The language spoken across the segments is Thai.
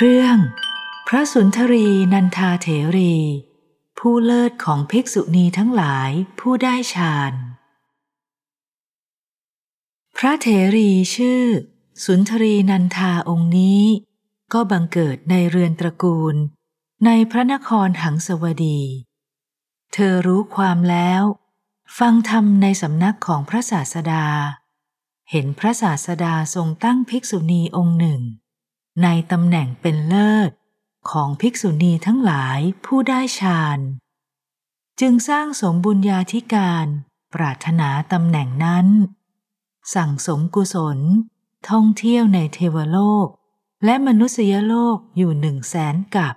เรื่อง พระสุนทรีนันทาเถรี ผู้เลิศของภิกษุณีทั้งหลายผู้ได้ฌานพระเถรีชื่อ สุนทรีนันทาองค์นี้ ก็บังเกิดในเรือนตระกูลในพระนครหังสวดี เธอรู้ความแล้ว ฟังธรรมในสำนักของพระศาสดา เห็นพระศาสดาทรงตั้งภิกษุณีองค์หนึ่งในตำแหน่งเป็นเลิศของภิกษุณีทั้งหลายผู้ได้ฌานจึงสร้างสมบุญญาธิการปรารถนาตำแหน่งนั้น สั่งสมกุศลท่องเที่ยวในเทวโลกและมนุษยโลกอยู่หนึ่งแสนกับ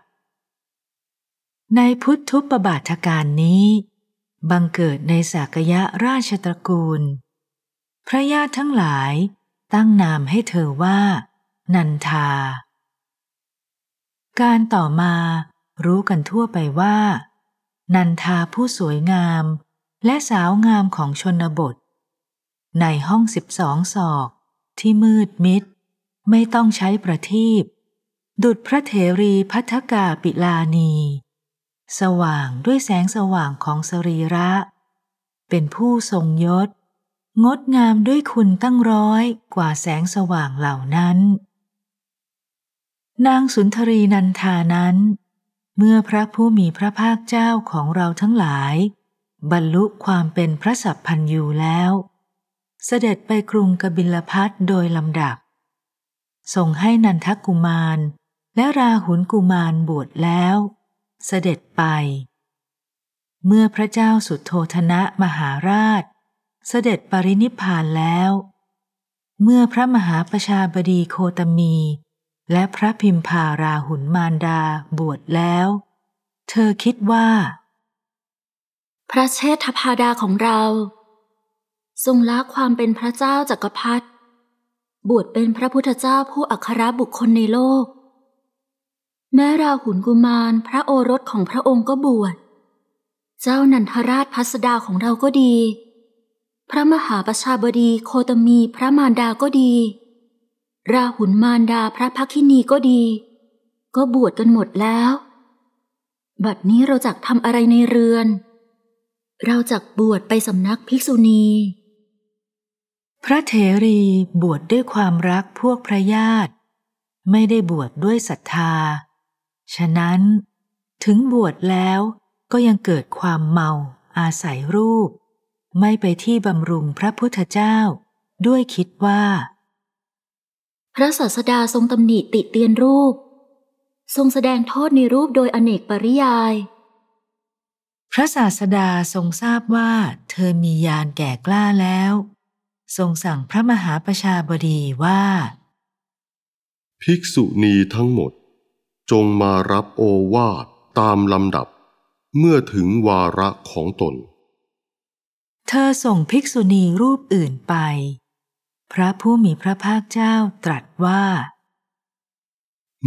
ในพุทธุปบาทการนี้ บังเกิดในสากยะราชตระกูล พระญาติทั้งหลายตั้งนามให้เธอว่านันทา การต่อมารู้กันทั่วไปว่า นันทาผู้สวยงามและสาวงามของชนบท ในห้องสิบสองศอกที่มืดมิด ไม่ต้องใช้ประทีปดุดพระเถรีพัทกาปิลานีสว่างด้วยแสงสว่างของสรีระ เป็นผู้ทรงยศ งดงามด้วยคุณตั้งร้อยกว่าแสงสว่างเหล่านั้นนางสุนทรีนันทานั้นเมื่อพระผู้มีพระภาคเจ้าของเราทั้งหลาย บรรลุความเป็นพระสัพพันยูแล้ว เสด็จไปกรุงกบิลพัทโดยลำดับ ส่งให้นันทกุมารและราหุลกุมารบวชแล้ว เสด็จไป เมื่อพระเจ้าสุโธธนะมหาราช เสด็จปรินิพานแล้ว เมื่อพระมหาประชาบดีโคตมีและพระพิมพาราหุนมารดาบวชแล้ว เธอคิดว่า พระเชษฐพาดาของเรา ทรงละความเป็นพระเจ้าจากักรพรรดิบวชเป็นพระพุทธเจ้าผู้อัครบุคคลในโลก แม้ราหุนกุมารพระโอรสของพระองค์ก็บวช เจ้านันทราชพัสดาของเราก็ดี พระมหาประชาบดีโคตมีพระมารดาก็ดีราหุลมารดาพระพักินีก็ดี ก็บวชกันหมดแล้ว บัดนี้เราจักทำอะไรในเรือน เราจักบวชไปสำนักภิกษุณี พระเถรีบวชดด้วยความรักพวกพระญาติ ไม่ได้บวชดด้วยศรัทธา ฉะนั้นถึงบวชแล้วก็ยังเกิดความเมาอาศัยรูป ไม่ไปที่บำรุงพระพุทธเจ้า ด้วยคิดว่าพระศาสดาทรงตำหนิติเตียนรูป ทรงแสดงโทษในรูปโดยอเนกปริยาย พระศาสดาทรงทราบว่าเธอมียานแก่กล้าแล้ว ทรงสั่งพระมหาประชาบดีว่า ภิกษุณีทั้งหมด จงมารับโอวาทตามลำดับเมื่อถึงวาระของตน เธอส่งภิกษุณีรูปอื่นไปพระผู้มีพระภาคเจ้าตรัสว่า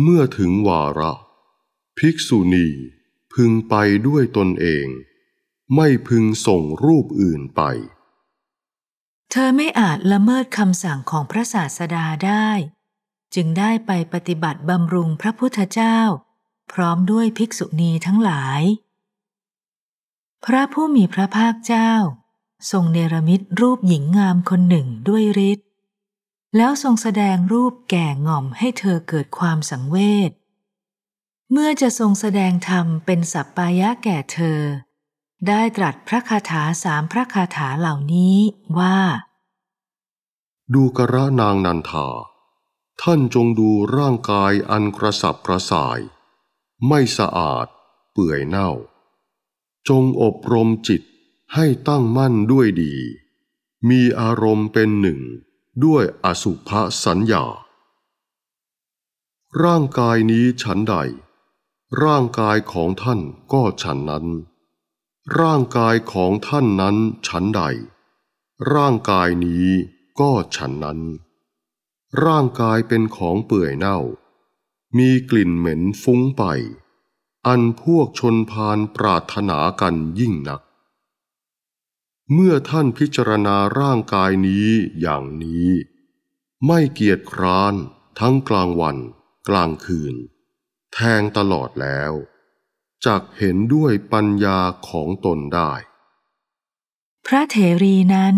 เมื่อถึงวาระ ภิกษุณีพึงไปด้วยตนเอง ไม่พึงส่งรูปอื่นไป เธอไม่อาจละเมิดคำสั่งของพระศาสดาได้ จึงได้ไปปฏิบัติบำรุงพระพุทธเจ้า พร้อมด้วยภิกษุณีทั้งหลาย พระผู้มีพระภาคเจ้า ทรงเนรมิตรูปหญิงงามคนหนึ่งด้วยฤทธิแล้วทรงแสดงรูปแก่ง่อมให้เธอเกิดความสังเวช เมื่อจะทรงแสดงธรรมเป็นสัปปายะแก่เธอ ได้ตรัสพระคาถาสามพระคาถาเหล่านี้ว่า ดูกระนางนันทา ท่านจงดูร่างกายอันกระสับกระส่าย ไม่สะอาดเปื่อยเน่า จงอบรมจิตให้ตั้งมั่นด้วยดี มีอารมณ์เป็นหนึ่งด้วยอสุภสัญญา ร่างกายนี้ฉันใด ร่างกายของท่านก็ฉันนั้น ร่างกายของท่านนั้นฉันใด ร่างกายนี้ก็ฉันนั้น ร่างกายเป็นของเปื่อยเน่า มีกลิ่นเหม็นฟุ้งไป อันพวกชนพานปรารถนากันยิ่งนักเมื่อท่านพิจารณาร่างกายนี้อย่างนี้ ไม่เกียจคร้านทั้งกลางวันกลางคืน แทงตลอดแล้ว จักเห็นด้วยปัญญาของตนได้ พระเถรีนั้น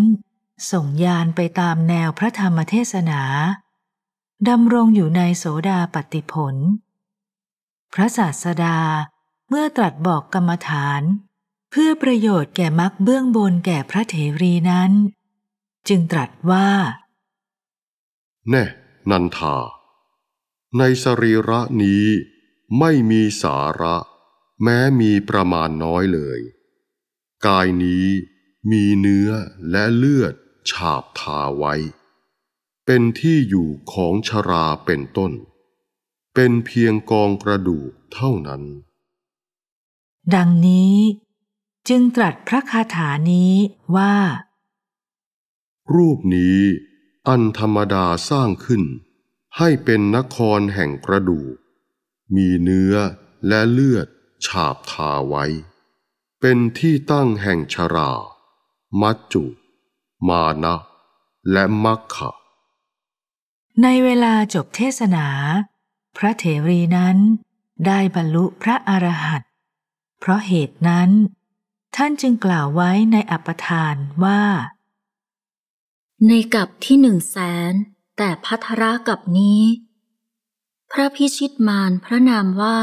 ส่งยานไปตามแนวพระธรรมเทศนา ดำรงอยู่ในโสดาปติผล พระศาสดาเมื่อตรัสบอกกรรมฐานเพื่อประโยชน์แก่มักเบื้องบนแก่พระเถรีนั้น จึงตรัสว่า แน่นันทา ในสรีระนี้ไม่มีสาระ แม้มีประมาณน้อยเลย กายนี้มีเนื้อและเลือด ฉาบทาไว้ เป็นที่อยู่ของชราเป็นต้น เป็นเพียงกองกระดูกเท่านั้น ดังนี้จึงตรัสพระคาถานี้ว่า รูปนี้อันธรรมดาสร้างขึ้น ให้เป็นนครแห่งกระดูก มีเนื้อและเลือดฉาบทาไว้ เป็นที่ตั้งแห่งชรา มัจจุ มานะ และมักขะ ในเวลาจบเทศนา พระเถรีนั้นได้บรรลุพระอรหันต์เพราะเหตุนั้นท่านจึงกล่าวไว้ในอัปทานว่า ในกับที่หนึ่งแสนแต่พัทระกับนี้ พระพิชิตมารพระนามว่า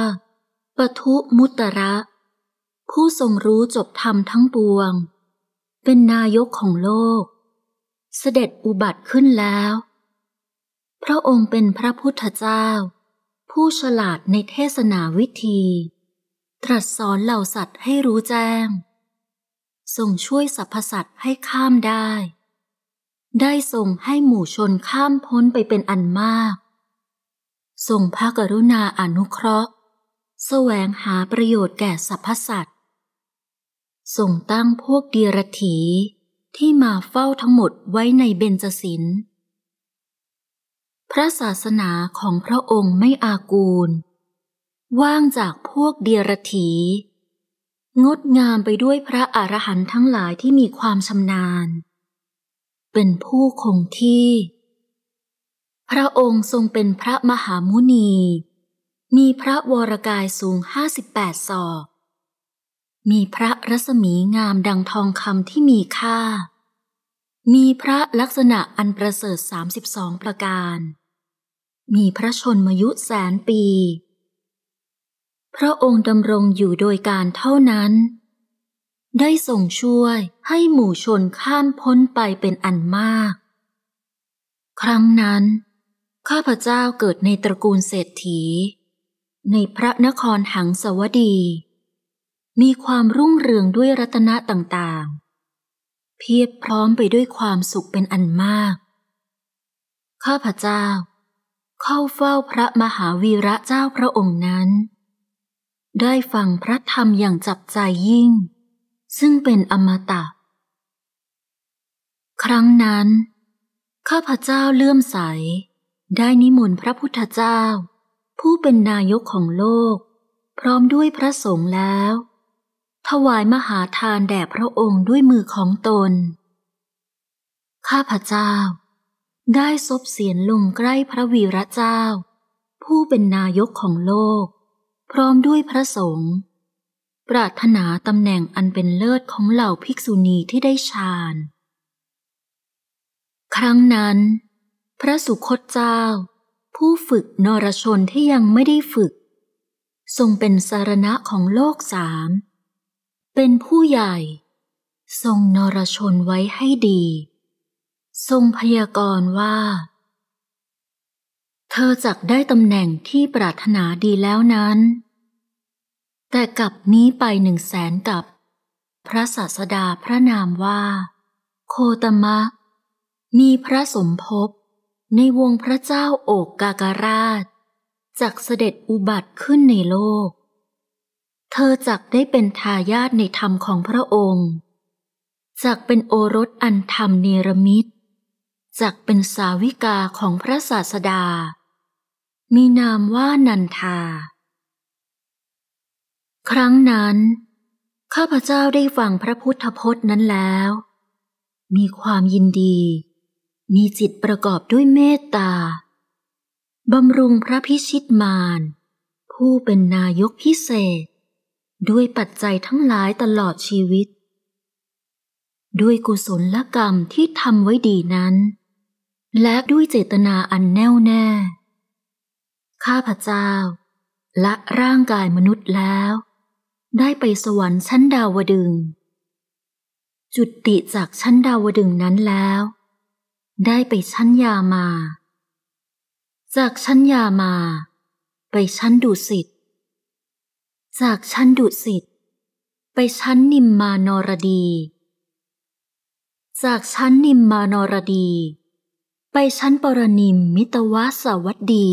ปทุมุตระผู้ทรงรู้จบธรรมทั้งปวง เป็นนายกของโลก เสด็จอุบัติขึ้นแล้ว พระองค์เป็นพระพุทธเจ้า ผู้ฉลาดในเทศนาวิธี ตรัสสอนเหล่าสัตว์ให้รู้แจ้งทรงช่วยสรรพสัตว์ให้ข้ามได้ ได้ทรงให้หมู่ชนข้ามพ้นไปเป็นอันมากทรงพระกรุณาอนุเคราะห์ แสวงหาประโยชน์แก่สรรพสัตว์ทรงตั้งพวกเดียรถีที่มาเฝ้าทั้งหมดไว้ในเบญจศิลพระศาสนาของพระองค์ไม่อากูล ว่างจากพวกเดียรถีงดงามไปด้วยพระอรหันต์ทั้งหลายที่มีความชำนาญ เป็นผู้คงที่ พระองค์ทรงเป็นพระมหามุนีมีพระวรกายสูงห้าสิบแปดศอกมีพระรัศมีงามดังทองคำที่มีค่า มีพระลักษณะอันประเสริฐสามสิบสองประการ มีพระชนมายุแสนปีพระองค์ดำรงอยู่โดยการเท่านั้น ได้ส่งช่วยให้หมู่ชนข้ามพ้นไปเป็นอันมาก ครั้งนั้น ข้าพเจ้าเกิดในตระกูลเศรษฐี ในพระนครหังสวดี มีความรุ่งเรืองด้วยรัตนะต่างๆ เพียบพร้อมไปด้วยความสุขเป็นอันมากข้าพเจ้า เข้าเฝ้าพระมหาวีระเจ้าพระองค์นั้นได้ฟังพระธรรมอย่างจับใจยิ่ง ซึ่งเป็นอมตะ ครั้งนั้น ข้าพเจ้าเลื่อมใสได้นิมนต์พระพุทธเจ้า ผู้เป็นนายกของโลก พร้อมด้วยพระสงฆ์แล้ว ถวายมหาทานแด่พระองค์ด้วยมือของตน ข้าพเจ้า ได้ซบเสียนลงใกล้พระวีระเจ้า ผู้เป็นนายกของโลกพร้อมด้วยพระสงฆ์ ปรารถนาตำแหน่งอันเป็นเลิศของเหล่าภิกษุณีที่ได้ฌาน ครั้งนั้น พระสุคตเจ้า ผู้ฝึกนรชนที่ยังไม่ได้ฝึก ทรงเป็นสารณะของโลกสาม เป็นผู้ใหญ่ ทรงนรชนไว้ให้ดี ทรงพยากรณ์ว่าเธอจักได้ตำแหน่งที่ปรารถนาดีแล้วนั้น แต่กับนี้ไปหนึ่งแสนกับ พระศาสดาพระนามว่า โคตมะ มีพระสมภพในวงพระเจ้า โอกกาการาชจากเสด็จอุบัติขึ้นในโลก เธอจักได้เป็นทายาทในธรรมของพระองค์ จักเป็นโอรสอันธรรมเนรมิตร จักเป็นสาวิกาของพระศาสดามีนามว่านันทา ครั้งนั้น ข้าพเจ้าได้ฟังพระพุทธพจน์นั้นแล้ว มีความยินดี มีจิตประกอบด้วยเมตตา บำรุงพระพิชิตมารผู้เป็นนายกพิเศษ ด้วยปัจจัยทั้งหลายตลอดชีวิต ด้วยกุศลกรรมที่ทำไว้ดีนั้น และด้วยเจตนาอันแน่วแน่ข้าพเจ้าละร่างกายมนุษย์แล้ว ได้ไปสวรรค์ชั้นดาวดึง จุติจากชั้นดาวดึงนั้นแล้ว ได้ไปชั้นยามา จากชั้นยามา ไปชั้นดุสิตจากชั้นดุสิตไปชั้นนิมมานรดี จากชั้นนิมมานรดี ไปชั้นปรนิมมิตวสวัสดี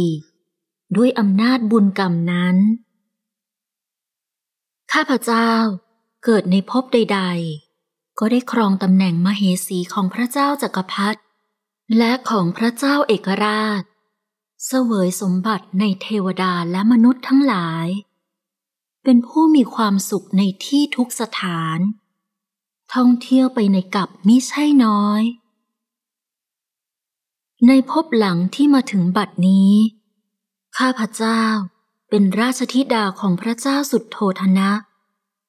ด้วยอำนาจบุญกรรมนั้น ข้าพเจ้าเกิดในภพใดๆ ก็ได้ครองตำแหน่งมเหสีของพระเจ้าจากักรพรรดิและของพระเจ้าเอกราช เสวยสมบัติในเทวดาและมนุษย์ทั้งหลาย เป็นผู้มีความสุขในที่ทุกสถาน ท่องเที่ยวไปในกับมิใช่น้อย ในภพหลังที่มาถึงบัดนี้ข้าพระเจ้าเป็นราชธิดาของพระเจ้าสุดโทธนะ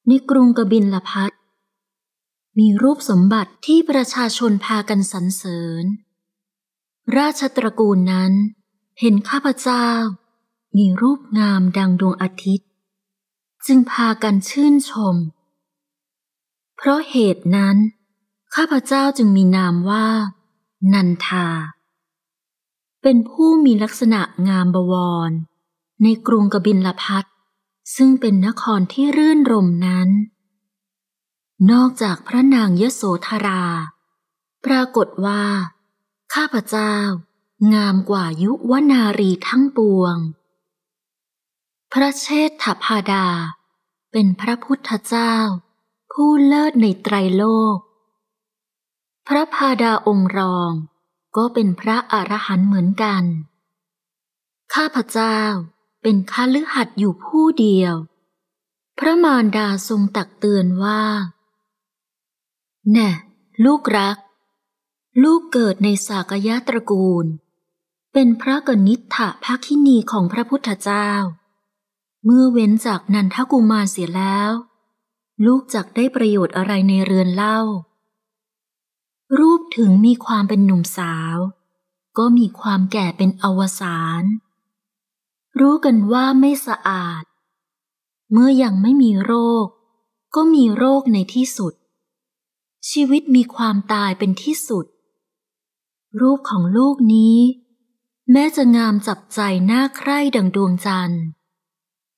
ในกรุงกบินลพัทมีรูปสมบัติที่ประชาชนพากันสรรเสริญ ราชตระกูลนั้น เห็นข้าพเจ้า มีรูปงามดังดวงอาทิตย์ จึงพากันชื่นชม เพราะเหตุนั้น ข้าพเจ้าจึงมีนามว่านันทาเป็นผู้มีลักษณะงามบวร ในกรุงกบินลพัทซึ่งเป็นนครที่รื่นรมนั้น นอกจากพระนางยโสธรา ปรากฏว่า ข้าพเจ้างามกว่ายุวนารีทั้งปวง พระเชษฐพาดา เป็นพระพุทธเจ้า ผู้เลิศในไตรโลก พระพาดาองค์รองก็เป็นพระอรหันต์เหมือนกัน ข้าพเจ้าเป็นข้าลือหัดอยู่ผู้เดียว พระมารดาทรงตักเตือนว่าแน่ลูกรัก ลูกเกิดในสากยะตระกูล เป็นพระกนิษฐะภคินีของพระพุทธเจ้า เมื่อเว้นจากนันทกุมารเสียแล้ว ลูกจักได้ประโยชน์อะไรในเรือนเล่ารูปถึงมีความเป็นหนุ่มสาว ก็มีความแก่เป็นอวสานรู้กันว่าไม่สะอาด เมื่อยังไม่มีโรคก็มีโรคในที่สุด ชีวิตมีความตายเป็นที่สุด รูปของลูกนี้แม้จะงามจับใจหน้าใคร่ดังดวงจันทร์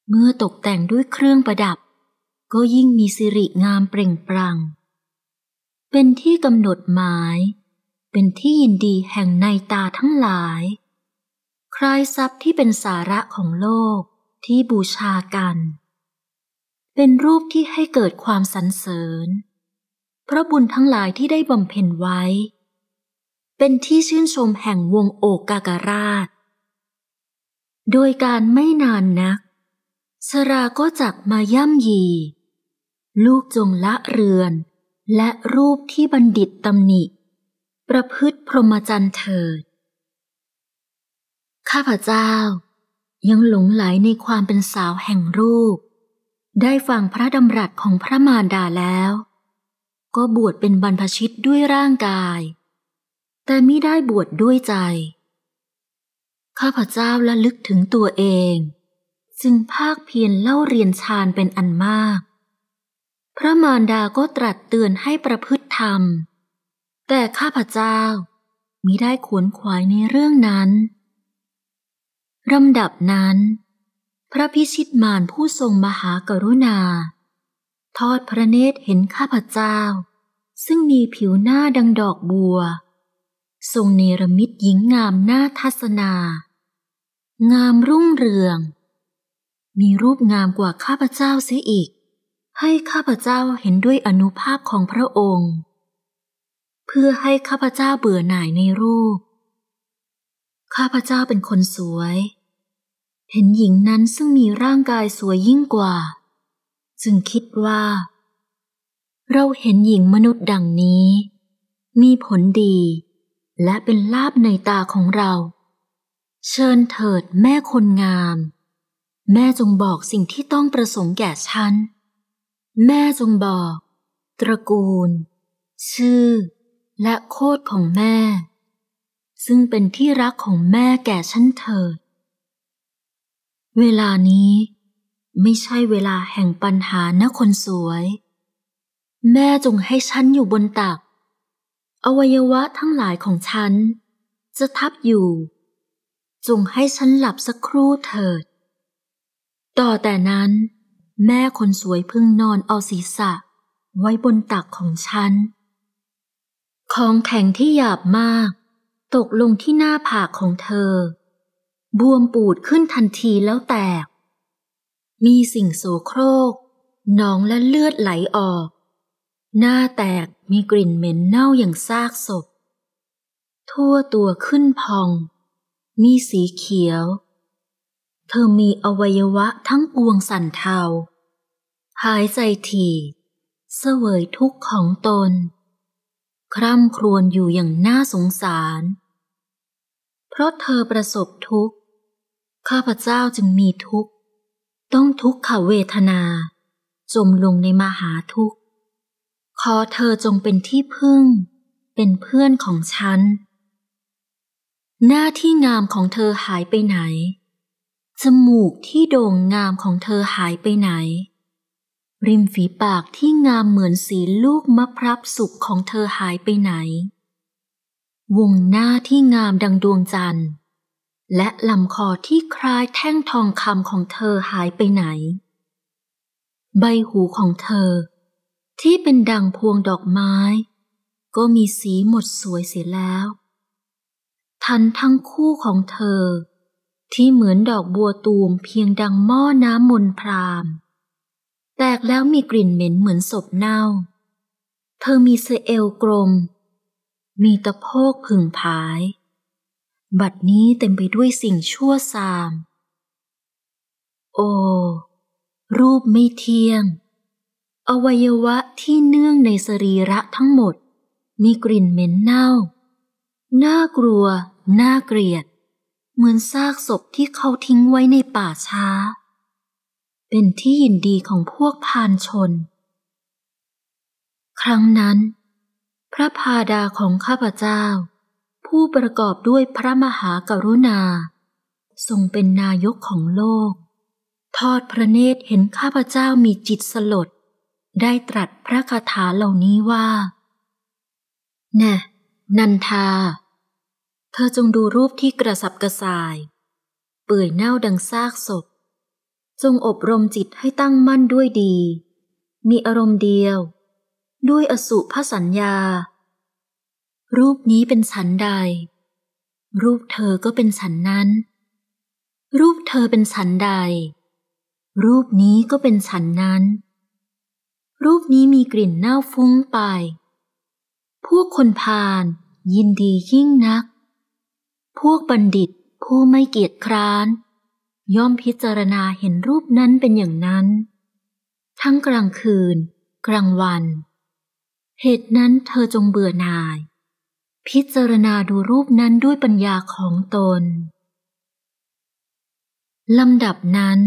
เมื่อตกแต่งด้วยเครื่องประดับก็ยิ่งมีสิริงามเปล่งปลั่งเป็นที่กำหนดหมาย เป็นที่ยินดีแห่งในตาทั้งหลายคลายทรัพย์ที่เป็นสาระของโลกที่บูชากัน เป็นรูปที่ให้เกิดความสรรเสริญ พระบุญทั้งหลายที่ได้บำเพ็ญไว้ เป็นที่ชื่นชมแห่งวงโอกากราช โดยการไม่นานนัก สราก็จักมาย่ำยีลูกจงละเรือนและรูปที่บัณฑิตตำหนิ ประพฤติพรหมจรรย์เถิด ข้าพเจ้ายังหลงไหลในความเป็นสาวแห่งรูป ได้ฟังพระดำรัสของพระมารดาแล้วก็บวชเป็นบรรพชิตด้วยร่างกาย แต่ไม่ได้บวชดด้วยใจ ข้าพเจ้าละลึกถึงตัวเองจึงภาคเพียรเล่าเรียนฌานเป็นอันมากพระมารดาก็ตรัสเตือนให้ประพฤติธรรม แต่ข้าพเจ้ามิได้ขวนขวายในเรื่องนั้น ลำดับนั้น พระพิชิตมารผู้ทรงมหากรุณา ทอดพระเนตรเห็นข้าพเจ้า ซึ่งมีผิวหน้าดังดอกบัว ทรงเนรมิตหญิงงามหน้าทัศนา งามรุ่งเรือง มีรูปงามกว่าข้าพเจ้าเสียอีกให้ข้าพเจ้าเห็นด้วยอนุภาพของพระองค์ เพื่อให้ข้าพเจ้าเบื่อหน่ายในรูปข้าพเจ้าเป็นคนสวย เห็นหญิงนั้นซึ่งมีร่างกายสวยยิ่งกว่า จึงคิดว่า เราเห็นหญิงมนุษย์ดังนี้ มีผลดี และเป็นลาบในตาของเรา เชิญเถิดแม่คนงาม แม่จงบอกสิ่งที่ต้องประสงค์แก่ฉันแม่จงบอก ตระกูล ชื่อ และโคดของแม่ ซึ่งเป็นที่รักของแม่แก่ฉันเถิด เวลานี้ไม่ใช่เวลาแห่งปัญหานะคนสวย แม่จงให้ฉันอยู่บนตัก อวัยวะทั้งหลายของฉันจะทับอยู่ จงให้ฉันหลับสักครู่เถิด ต่อแต่นั้นแม่คนสวยพึ่งนอนเอาศีรษะ ไว้บนตักของฉัน ของแข็งที่หยาบมาก ตกลงที่หน้าผากของเธอ บวมปูดขึ้นทันทีแล้วแตก มีสิ่งโสโครกหนองและเลือดไหลออก หน้าแตกมีกลิ่นเหม็นเน่าอย่างซากศพ ทั่วตัวขึ้นพอง มีสีเขียวเธอมีอวัยวะทั้งปวงสั่นเทา หายใจถี่ เสวยทุกข์ของตน คร่ำครวญอยู่อย่างน่าสงสาร เพราะเธอประสบทุกข์ ข้าพเจ้าจึงมีทุกข์ ต้องทุกขเวทนา จมลงในมหาทุกข์ ขอเธอจงเป็นที่พึ่ง เป็นเพื่อนของฉัน หน้าที่งามของเธอหายไปไหนจมูกที่โด่งงามของเธอหายไปไหน ริมฝีปากที่งามเหมือนสีลูกมะพร้าวสุกของเธอหายไปไหน วงหน้าที่งามดังดวงจันทร์ และลำคอที่คล้ายแท่งทองคำของเธอหายไปไหน ใบหูของเธอ ที่เป็นดังพวงดอกไม้ ก็มีสีหมดสวยเสียแล้ว ทันทั้งคู่ของเธอที่เหมือนดอกบัวตูมเพียงดังหม้อน้ำมนพราม แตกแล้วมีกลิ่นเหม็นเหมือนศพเน่า เธอมีเซเอลกลม มีตะโพกผึ่งผาย บัดนี้เต็มไปด้วยสิ่งชั่วซาม โอรูปไม่เที่ยง อวัยวะที่เนื่องในสรีระทั้งหมด มีกลิ่นเหม็นเน่า น่ากลัว น่าเกลียดเหมือนซากศพที่เขาทิ้งไว้ในป่าช้า เป็นที่ยินดีของพวกพานชน ครั้งนั้น พระพาดาของข้าพเจ้า ผู้ประกอบด้วยพระมหากรุณา ทรงเป็นนายกของโลก ทอดพระเนตรเห็นข้าพเจ้ามีจิตสลด ได้ตรัสพระคาถาเหล่านี้ว่าแน่ นันทาเธอจงดูรูปที่กระสับกระส่าย เปื่อยเน่าดังซากศพ จงอบรมจิตให้ตั้งมั่นด้วยดี มีอารมณ์เดียว ด้วยอสุภสัญญา รูปนี้เป็นฉันใด รูปเธอก็เป็นฉันนั้น รูปเธอเป็นฉันใด รูปนี้ก็เป็นฉันนั้น รูปนี้มีกลิ่นเน่าฟุ้งไป พวกคนพาลยินดียิ่งนักพวกบัณฑิตผู้ไม่เกียจคร้าน ย่อมพิจารณาเห็นรูปนั้นเป็นอย่างนั้น ทั้งกลางคืน กลางวัน เหตุนั้นเธอจงเบื่อหน่าย พิจารณาดูรูปนั้นด้วยปัญญาของตน ลำดับนั้น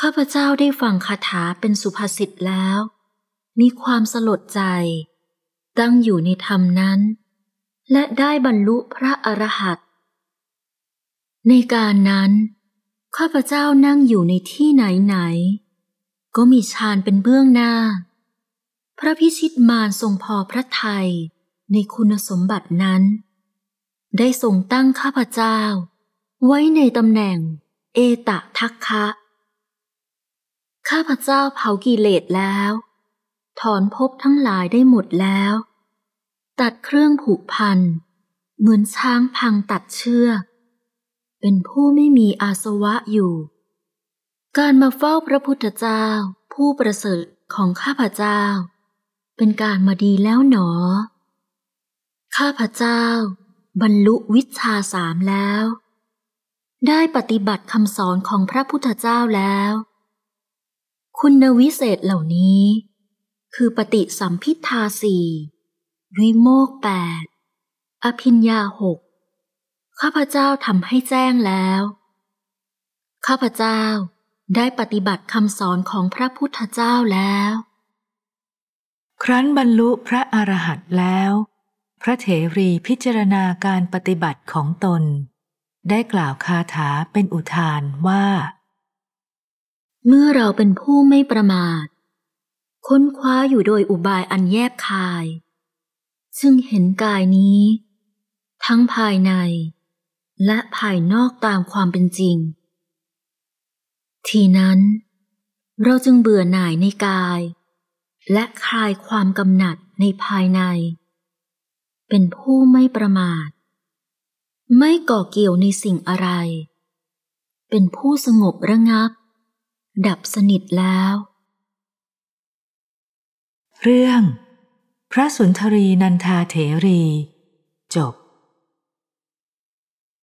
ข้าพเจ้าได้ฟังคาถาเป็นสุภาษิตแล้ว มีความสลดใจ ตั้งอยู่ในธรรมนั้น และได้บรรลุพระอรหัตในการนั้น ข้าพเจ้านั่งอยู่ในที่ไหนไหน ก็มีฌานเป็นเบื้องหน้า พระพิชิตมารทรงพอพระทัยในคุณสมบัตินั้น ได้ทรงตั้งข้าพเจ้าไว้ในตำแหน่งเอตะทักคะ ข้าพเจ้าเผากิเลสแล้ว ถอนภพทั้งหลายได้หมดแล้ว ตัดเครื่องผูกพันเหมือนช้างพังตัดเชือกเป็นผู้ไม่มีอาสวะอยู่ การมาเฝ้าพระพุทธเจ้า ผู้ประเสริฐของข้าพเจ้า เป็นการมาดีแล้วหนอ ข้าพเจ้า บรรลุวิชาสามแล้ว ได้ปฏิบัติคำสอนของพระพุทธเจ้าแล้ว คุณวิเศษเหล่านี้ คือปฏิสัมพิทาสี่วิโมกแปดอภิญญาหกข้าพเจ้าทำให้แจ้งแล้ว ข้าพเจ้าได้ปฏิบัติคำสอนของพระพุทธเจ้าแล้ว ครั้นบรรลุพระอรหันต์แล้ว พระเถรีพิจารณาการปฏิบัติของตน ได้กล่าวคาถาเป็นอุทานว่า เมื่อเราเป็นผู้ไม่ประมาท ค้นคว้าอยู่โดยอุบายอันแยบคาย ซึ่งเห็นกายนี้ ทั้งภายในและภายนอกตามความเป็นจริง ทีนั้นเราจึงเบื่อหน่ายในกาย และคลายความกำหนัดในภายใน เป็นผู้ไม่ประมาท ไม่ก่อเกี่ยวในสิ่งอะไร เป็นผู้สงบระงับ ดับสนิทแล้ว เรื่อง พระสุนทรีนันทาเถรี จบ